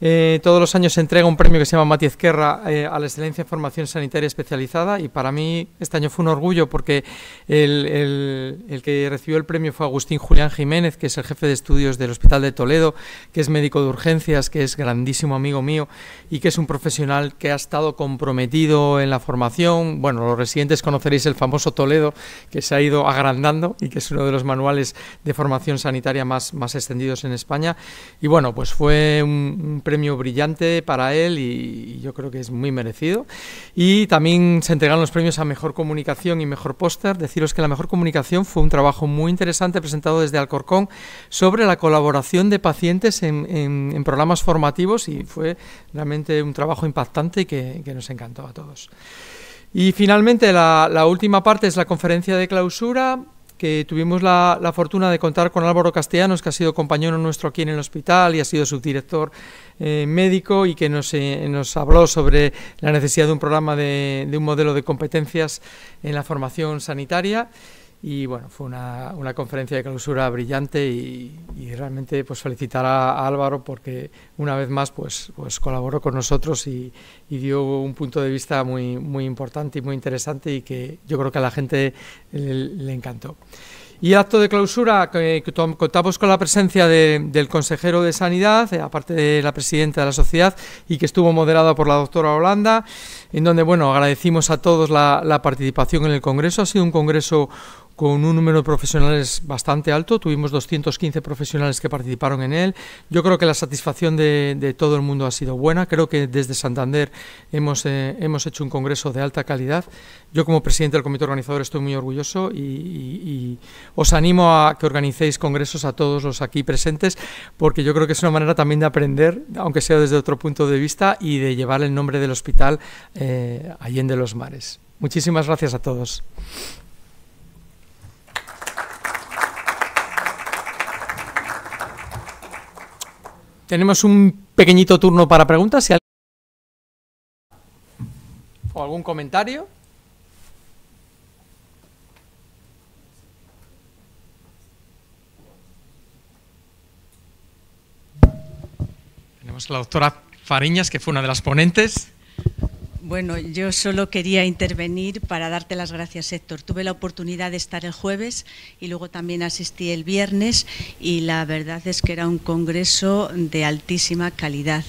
Eh, todos los años se entrega un premio que se llama Mati guerra eh, a la excelencia en formación sanitaria especializada y para mí este año fue un orgullo porque el, que recibió el premio fue Agustín Julián Jiménez, que es el jefe de estudios del Hospital de Toledo, que es médico de urgencias, que es grandísimo amigo mío y que es un profesional que ha estado comprometido en la formación. Bueno, los residentes conoceréis el famoso Toledo que se ha ido agrandando y que es uno de los manuales de formación sanitaria más, más extendidos en España. Y bueno, pues fue un premio brillante para él y, yo creo que es muy merecido. Y también se entregaron los premios a Mejor Comunicación y Mejor Póster. Deciros que la Mejor Comunicación fue un trabajo muy interesante presentado desde Alcorcón sobre la colaboración de pacientes en, programas formativos y fue realmente un trabajo impactante que, que nos encantó a todos. Y finalmente la, última parte es la conferencia de clausura que tuvimos la, la, fortuna de contar con Álvaro Castellanos, que ha sido compañero nuestro aquí en el hospital y ha sido subdirector eh, médico y que nos, eh, nos, habló sobre la necesidad de un programa de, un modelo de competencias en la formación sanitaria. Y bueno, fue una, una conferencia de clausura brillante y, realmente pues felicitar a, Álvaro porque una vez más pues, pues colaboró con nosotros y, y, dio un punto de vista muy, muy importante y muy interesante y que yo creo que a la gente le encantó. Y acto de clausura, contamos con la presencia del consejero de Sanidad, eh, aparte de la presidenta de la sociedad, y que estuvo moderada por la doctora Holanda, en donde, bueno, agradecimos a todos la, la participación en el Congreso. Ha sido un Congreso con un número de profesionales bastante alto. Tuvimos 215 profesionales que participaron en él. Yo creo que la satisfacción de, todo el mundo ha sido buena. Creo que desde Santander hemos, eh, hemos hecho un congreso de alta calidad. Yo como presidente del comité organizador estoy muy orgulloso y, os animo a que organicéis congresos a todos los aquí presentes porque yo creo que es una manera también de aprender, aunque sea desde otro punto de vista, y de llevar el nombre del hospital eh, de los Mares. Muchísimas gracias a todos. Tenemos un pequeñito turno para preguntas. ¿O algún comentario? Tenemos a la doctora Fariñas, que fue una de las ponentes. Bueno, yo solo quería intervenir para darte las gracias, Héctor. Tuve la oportunidad de estar el jueves y luego también asistí el viernes y la verdad es que era un congreso de altísima calidad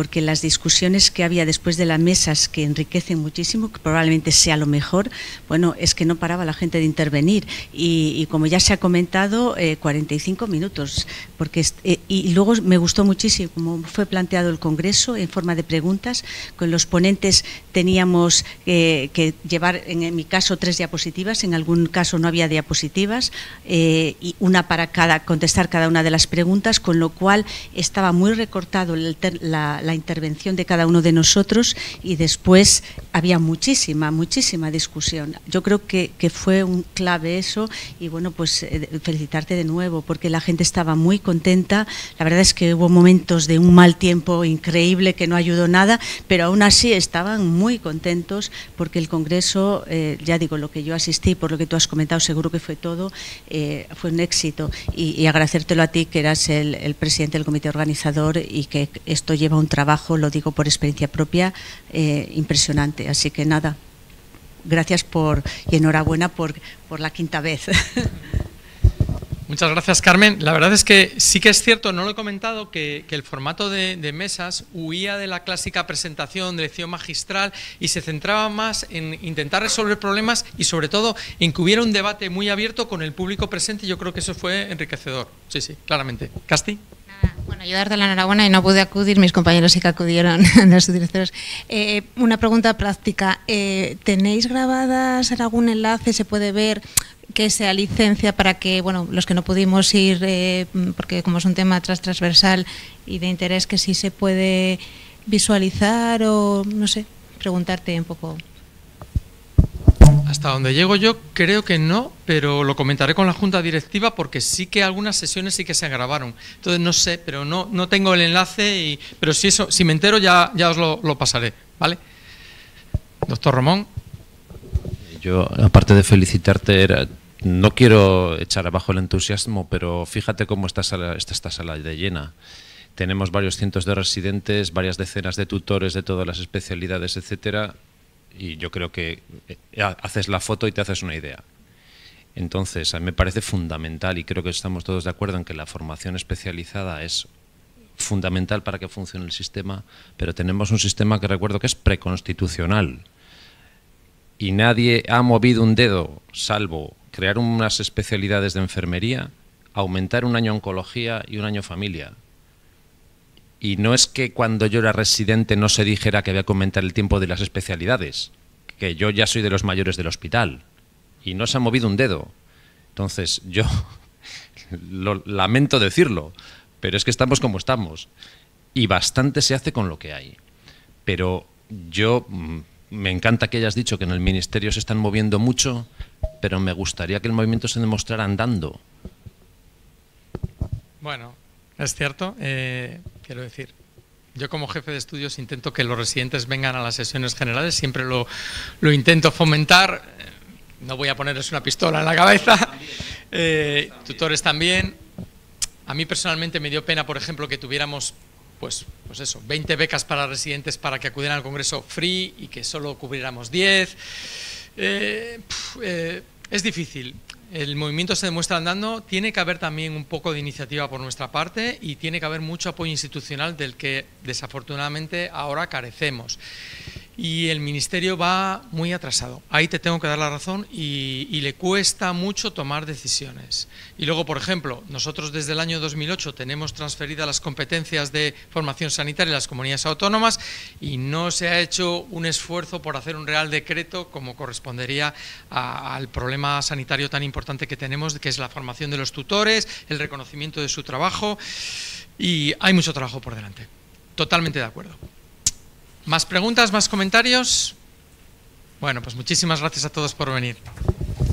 porque las discusiones que había después de las mesas, que enriquecen muchísimo, que probablemente sea lo mejor, bueno, es que no paraba la gente de intervenir. Y, como ya se ha comentado, 45 eh, minutos. Porque, eh, y luego me gustó muchísimo cómo fue planteado el Congreso en forma de preguntas. Con los ponentes teníamos eh, que llevar, en mi caso, tres diapositivas, en algún caso no había diapositivas, y una para cada contestar cada una de las preguntas, con lo cual estaba muy recortado la la intervención de cada uno de nosotros y después había muchísima, muchísima discusión. Yo creo que, que fue un clave eso y bueno, pues eh, felicitarte de nuevo porque la gente estaba muy contenta. La verdad es que hubo momentos de un mal tiempo increíble que no ayudó nada, pero aún así estaban muy contentos porque el Congreso, eh, ya digo, lo que yo asistí, por lo que tú has comentado, seguro que fue todo, eh, fue un éxito. Y, agradecértelo a ti que eras el, el presidente del comité organizador y que esto lleva un trabajo, lo digo por experiencia propia, eh, impresionante. Así que nada, gracias por y enhorabuena por, por la quinta vez. Muchas gracias, Carmen. La verdad es que sí que es cierto, no lo he comentado, que, el formato de, de, mesas huía de la clásica presentación de lección magistral y se centraba más en intentar resolver problemas y, sobre todo, en que hubiera un debate muy abierto con el público presente. Yo creo que eso fue enriquecedor. Sí, sí, claramente. Casti. Bueno, yo darte la enhorabuena y no pude acudir, mis compañeros sí que acudieron, los directores. Eh, una pregunta práctica, eh, ¿tenéis grabadas algún enlace, se puede ver que sea licencia para que, bueno, los que no pudimos ir, eh, porque como es un tema transversal y de interés que sí se puede visualizar o, no sé, preguntarte un poco. Hasta donde llego yo, creo que no, pero lo comentaré con la junta directiva porque sí que algunas sesiones sí que se grabaron. Entonces no sé, pero no, no tengo el enlace, y, pero si, eso, si me entero ya, ya os lo, pasaré, ¿vale? Doctor Romón. Yo, aparte de felicitarte, no quiero echar abajo el entusiasmo, pero fíjate cómo está, sala, esta sala de llena. Tenemos varios cientos de residentes, varias decenas de tutores de todas las especialidades, etcétera, y yo creo que eh, haces la foto y te haces una idea. Entonces, a mí me parece fundamental y creo que estamos todos de acuerdo en que la formación especializada es fundamental para que funcione el sistema, pero tenemos un sistema que recuerdo que es preconstitucional y nadie ha movido un dedo salvo crear unas especialidades de enfermería, aumentar un año oncología y un año familia. Y no es que cuando yo era residente no se dijera que había que aumentar el tiempo de las especialidades, que yo ya soy de los mayores del hospital y no se ha movido un dedo. Entonces, yo lamento decirlo, pero es que estamos como estamos y bastante se hace con lo que hay. Pero yo mm, me encanta que hayas dicho que en el ministerio se están moviendo mucho, pero me gustaría que el movimiento se demostrara andando. Bueno, es cierto. Eh, quiero decir. Yo como jefe de estudios intento que los residentes vengan a las sesiones generales, siempre lo, intento fomentar. Eh, no voy a ponerles una pistola en la cabeza. Eh, tutores también. A mí personalmente me dio pena, por ejemplo, que tuviéramos pues, pues eso, 20 becas para residentes para que acudieran al Congreso free y que solo cubriéramos 10. Eh, es difícil el movimiento se demuestra andando, tiene que haber también un poco de iniciativa por nuestra parte y tiene que haber mucho apoyo institucional del que desafortunadamente ahora carecemos y el ministerio va muy atrasado. Ahí te tengo que dar la razón y, le cuesta mucho tomar decisiones. Y luego, por ejemplo, nosotros desde el año 2008 tenemos transferidas las competencias de formación sanitaria a las comunidades autónomas y no se ha hecho un esfuerzo por hacer un real decreto como correspondería al problema sanitario tan importante que tenemos, que es la formación de los tutores, el reconocimiento de su trabajo y hay mucho trabajo por delante. Totalmente de acuerdo. ¿Más preguntas, más comentarios? Bueno, pues muchísimas gracias a todos por venir.